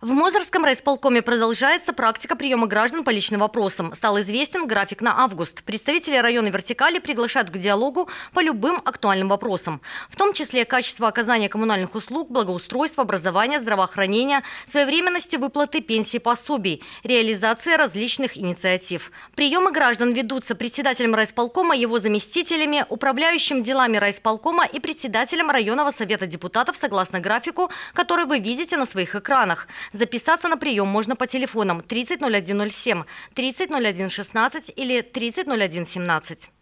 В Мозырском райисполкоме продолжается практика приема граждан по личным вопросам. Стал известен график на август. Представители района вертикали приглашают к диалогу по любым актуальным вопросам, в том числе качество оказания коммунальных услуг, благоустройство, образование, здравоохранение, своевременности выплаты пенсии пособий, реализация различных инициатив. Приемы граждан ведутся председателем райисполкома, его заместителями, управляющим делами райисполкома и председателем районного совета депутатов согласно графику, который вы видите на своих экранах. Записаться на прием можно по телефонам 30 0107, 30 0116 или 30 0117.